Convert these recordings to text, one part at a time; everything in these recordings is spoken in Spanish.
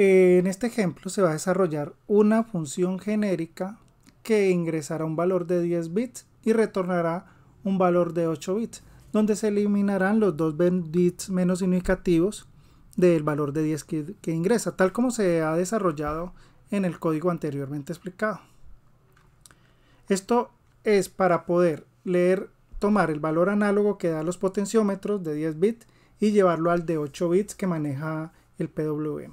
En este ejemplo se va a desarrollar una función genérica que ingresará un valor de 10 bits y retornará un valor de 8 bits, donde se eliminarán los dos bits menos significativos del valor de 10 que, ingresa, tal como se ha desarrollado en el código anteriormente explicado. Esto es para poder leer, tomar el valor análogo que da los potenciómetros de 10 bits y llevarlo al de 8 bits que maneja el PWM.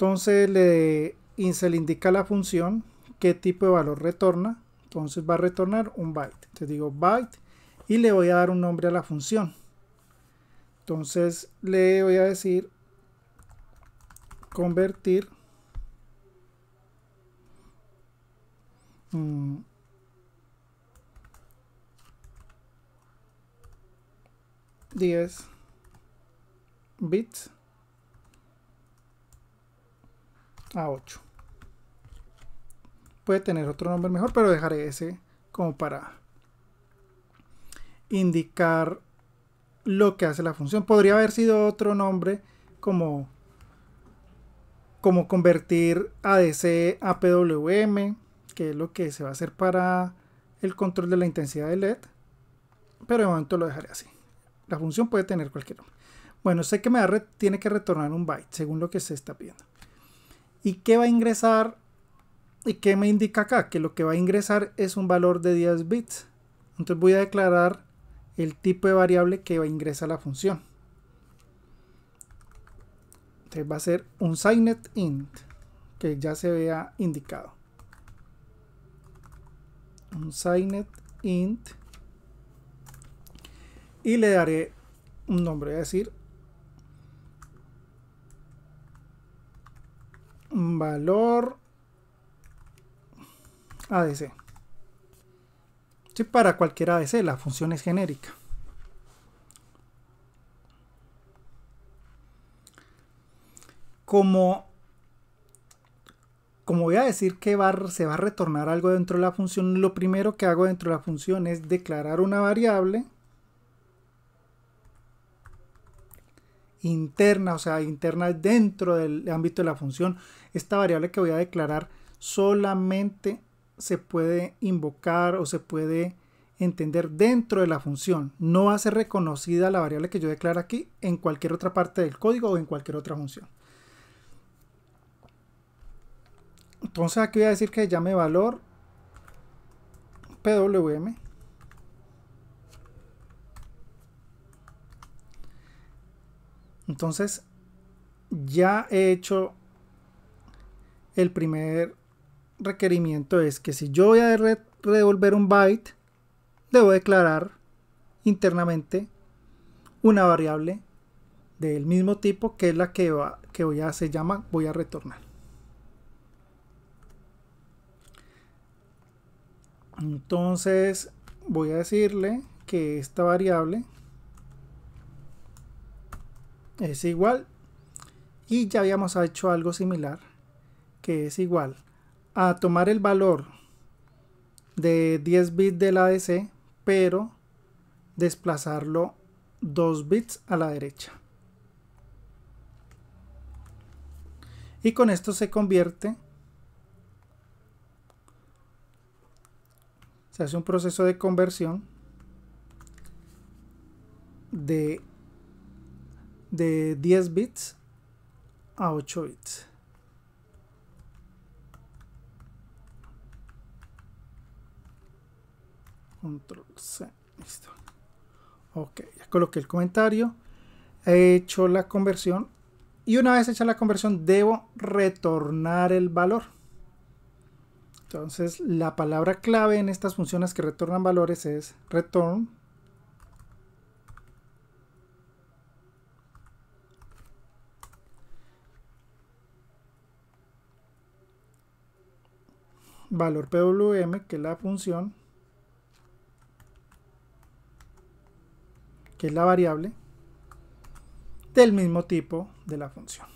Entonces le, se le indica la función qué tipo de valor retorna. Entonces va a retornar un byte. Entonces digo byte y le voy a dar un nombre a la función. Entonces le voy a decir convertir 10 mm, bits a 8. Puede tener otro nombre mejor, pero dejaré ese como para indicar lo que hace la función. Podría haber sido otro nombre como, como convertir ADC a PWM, que es lo que se va a hacer para el control de la intensidad de LED. Pero de momento lo dejaré así. La función puede tener cualquier nombre. Bueno, sé que me tiene que retornar un byte según lo que se está pidiendo. ¿Y qué va a ingresar? ¿Y qué me indica acá? Que lo que va a ingresar es un valor de 10 bits. Entonces voy a declarar el tipo de variable que va a ingresar la función. Entonces va a ser un signed int que ya se vea indicado. Un signed int y le daré un nombre, voy a decir valor ADC. para cualquier ADC, la función es genérica. Como, como voy a decir que se va a retornar algo dentro de la función, lo primero que hago dentro de la función es declarar una variable interna, o sea, interna dentro del ámbito de la función. Esta variable que voy a declarar solamente se puede invocar o se puede entender dentro de la función. No va a ser reconocida la variable que yo declaro aquí en cualquier otra parte del código o en cualquier otra función. Entonces aquí voy a decir que llame valor PWM Entonces, ya he hecho el primer requerimiento es que si yo voy a devolver un byte, debo declarar internamente una variable del mismo tipo que es la que, que voy a, se llama voy a retornar. Entonces voy a decirle que esta variable es igual y ya habíamos hecho algo similar que es igual a tomar el valor de 10 bits del ADC pero desplazarlo 2 bits a la derecha y con esto se convierte se hace un proceso de conversión de de 10 bits a 8 bits. Control C. Listo. Ok, ya coloqué el comentario. He hecho la conversión. Y una vez hecha la conversión, debo retornar el valor. Entonces, la palabra clave en estas funciones que retornan valores es return valor PWM, que es la función, que es la variable, del mismo tipo de la función.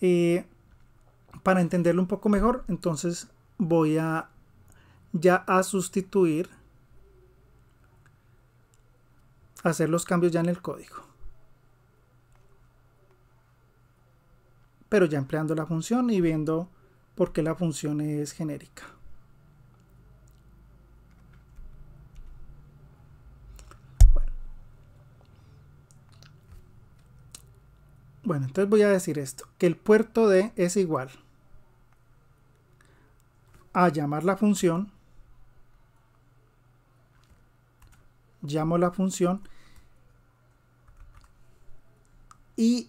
Eh, para entenderlo un poco mejor, entonces voy a ya a sustituir, hacer los cambios ya en el código. Pero ya empleando la función y viendo porque la función es genérica. Bueno. entonces voy a decir esto, que el puerto D es igual a llamar la función, llamo la función y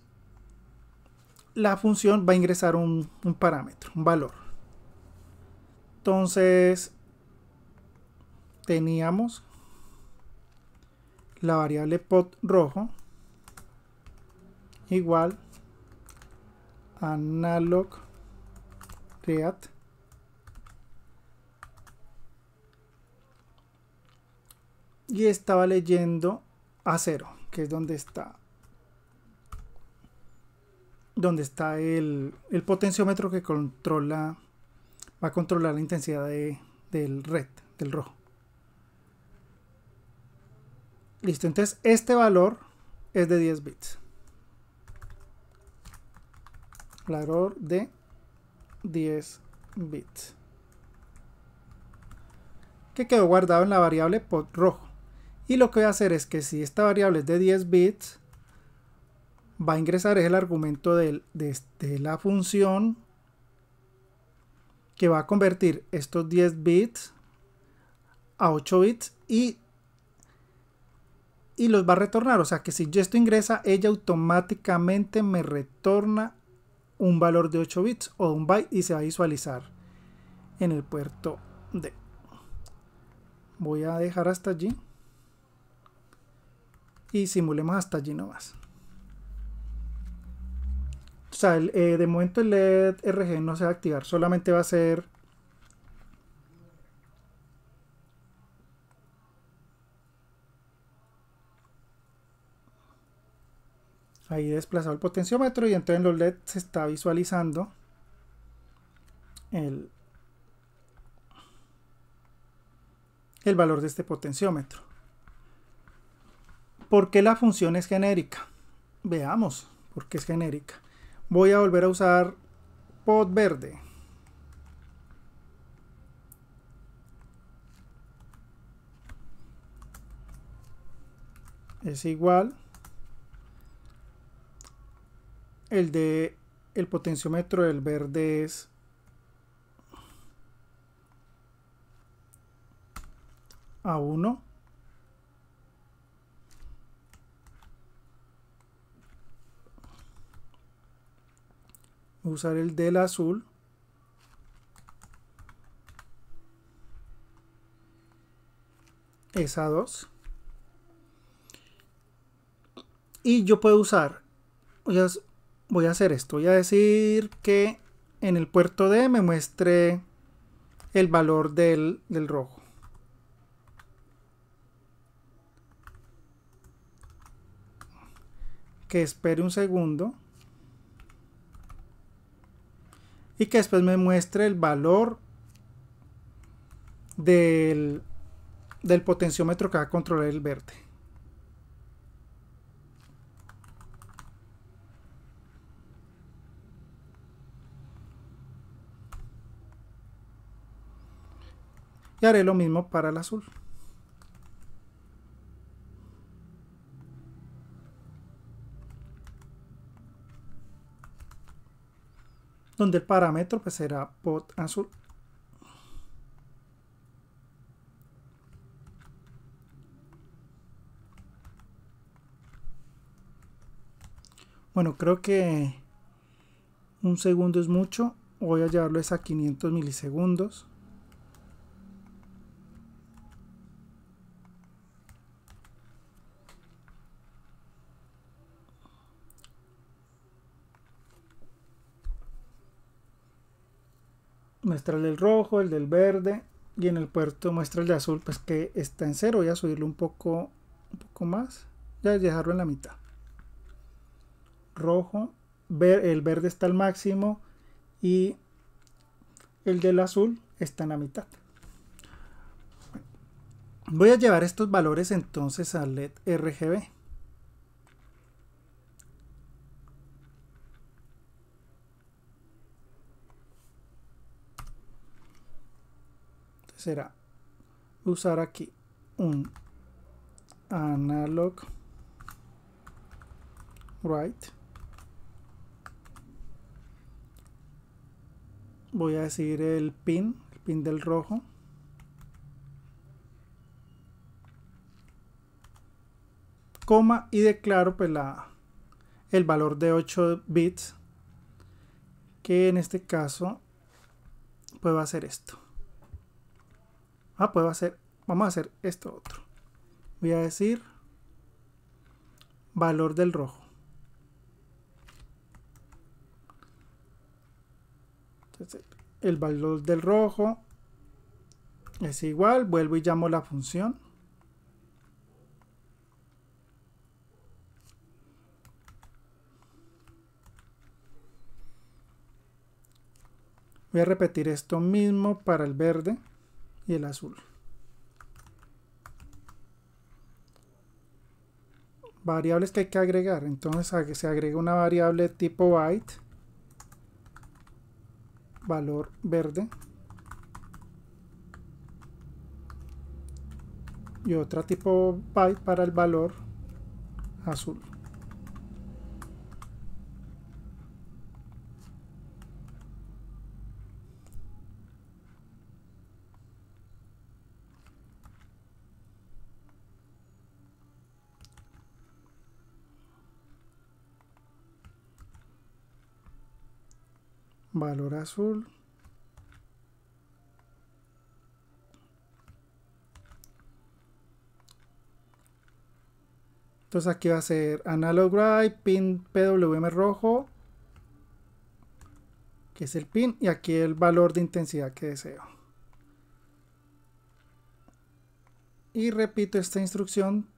la función va a ingresar un, parámetro, un valor. Entonces, teníamos la variable pot rojo igual analog read y estaba leyendo a cero que es donde está donde está el, potenciómetro que controla, va a controlar la intensidad del red, del rojo. Listo, entonces este valor es de 10 bits. Valor de 10 bits. Que quedó guardado en la variable pot rojo. Y lo que voy a hacer es que si esta variable es de 10 bits, va a ingresar es el argumento de, la función que va a convertir estos 10 bits a 8 bits y, y los va a retornar. O sea que si yo esto ingresa, ella automáticamente me retorna un valor de 8 bits o un byte y se va a visualizar en el puerto D. Voy a dejar hasta allí y simulemos hasta allí nomás. O sea, eh, de momento el LED RG no se va a activar, solamente va a ser... Ahí desplazado el potenciómetro y entonces en los LED se está visualizando el, el valor de este potenciómetro. ¿Por qué la función es genérica? Veamos por qué es genérica voy a volver a usar pot verde. Es igual el de el potenciómetro del verde es a 1 usar el del azul esa 2 y yo puedo usar voy a, hacer esto voy a decir que en el puerto D me muestre el valor del, del rojo que espere un segundo y que después me muestre el valor del, del potenciómetro que va a controlar el verde. Y haré lo mismo para el azul. donde el parámetro pues será pot azul. Bueno, creo que un segundo es mucho. Voy a llevarlo es a 500 milisegundos. muestra el rojo, el del verde y en el puerto muestra el de azul, pues que está en cero. Voy a subirlo un poco, un poco más, ya dejarlo en la mitad. Rojo, ver, el verde está al máximo y el del azul está en la mitad. Voy a llevar estos valores entonces al LED RGB. será usar aquí un analog write voy a decir el pin el pin del rojo coma y declaro pues la el valor de 8 bits que en este caso pues va a ser esto Ah, pues va a ser, vamos a hacer esto otro. Voy a decir valor del rojo. Entonces, el valor del rojo es igual, vuelvo y llamo la función. Voy a repetir esto mismo para el verde el azul. Variables que hay que agregar. Entonces que se agrega una variable tipo byte. Valor verde. Y otra tipo byte para el valor azul. valor azul Entonces aquí va a ser analog write, pin PWM rojo, que es el pin, y aquí el valor de intensidad que deseo. Y repito esta instrucción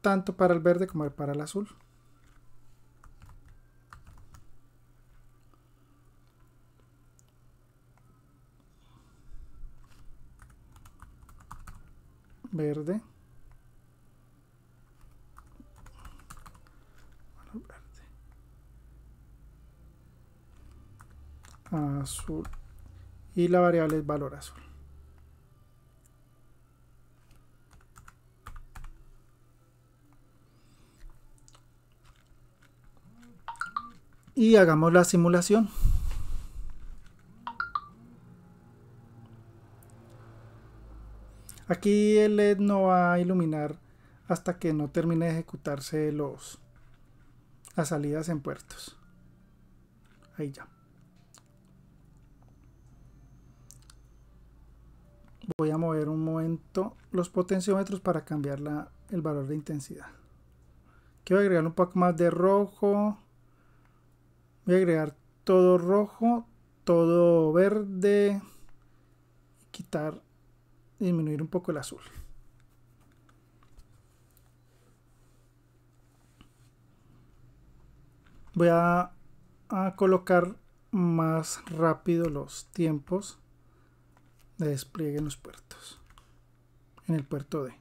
tanto para el verde como para el azul. verde. Azul. Y la variable es valor azul. Y hagamos la simulación. Aquí el LED no va a iluminar hasta que no termine de ejecutarse los, las salidas en puertos. Ahí ya. Voy a mover un momento los potenciómetros para cambiar el valor de intensidad. Quiero agregar un poco más de rojo. Voy a agregar todo rojo, todo verde. Quitar disminuir un poco el azul. Voy a, a colocar más rápido los tiempos de despliegue en los puertos. En el puerto D.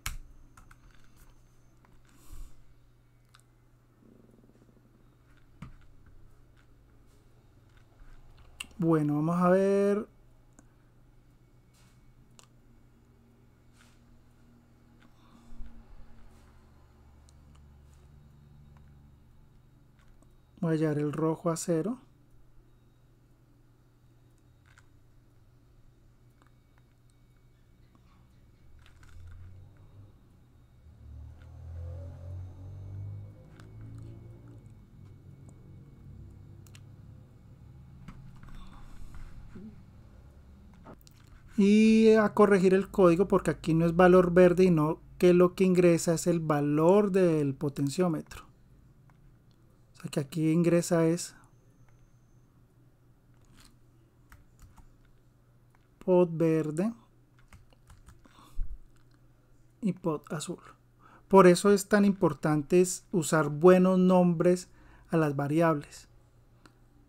Bueno, vamos a ver voy a hallar el rojo a cero y a corregir el código porque aquí no es valor verde y no que lo que ingresa es el valor del potenciómetro que aquí ingresa es pod verde y pod azul. Por eso es tan importante usar buenos nombres a las variables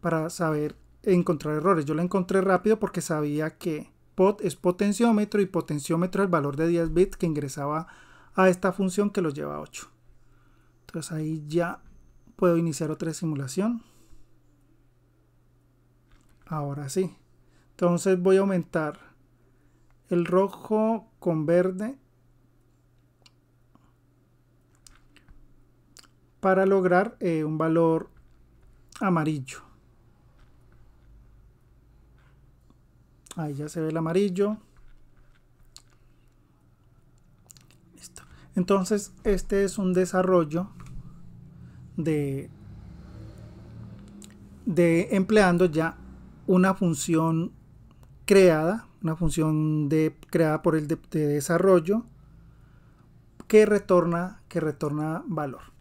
para saber encontrar errores. Yo la encontré rápido porque sabía que pot es potenciómetro y potenciómetro es el valor de 10 bits que ingresaba a esta función que lo lleva a 8. Entonces ahí ya Puedo iniciar otra simulación. Ahora sí. Entonces voy a aumentar el rojo con verde para lograr eh, un valor amarillo. Ahí ya se ve el amarillo. Listo. Entonces este es un desarrollo de, empleando ya una función creada, una función de, creada por el de, desarrollo que retorna, que retorna valor.